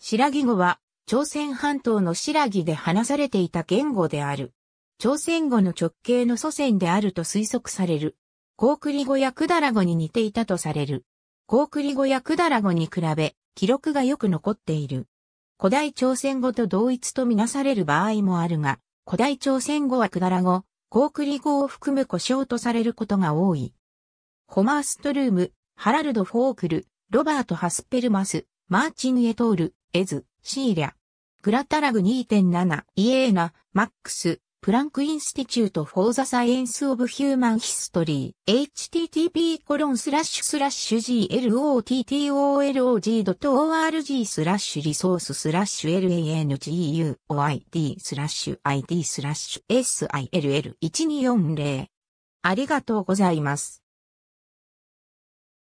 白木語は、朝鮮半島の白木で話されていた言語である。朝鮮語の直系の祖先であると推測される。コークリ語やクダラ語に似ていたとされる。コークリ語やクダラ語に比べ、記録がよく残っている。古代朝鮮語と同一とみなされる場合もあるが、古代朝鮮語はクダラ語、コークリ語を含む故障とされることが多い。ホマーストルーム、ハラルド・フォークル、ロバート・ハスペルマス、マーチン・エトール、エズ、シーリャ、グラタラグ2.7、イエーナ、マックス、プランクインスティチュートフォーザサイエンスオブヒューマンヒストリー http コロンスラッシュスラッシュ glottolog.org スラッシュリソーススラッシュ languoid スラッシュ id スラッシュ sill1240 ありがとうございます。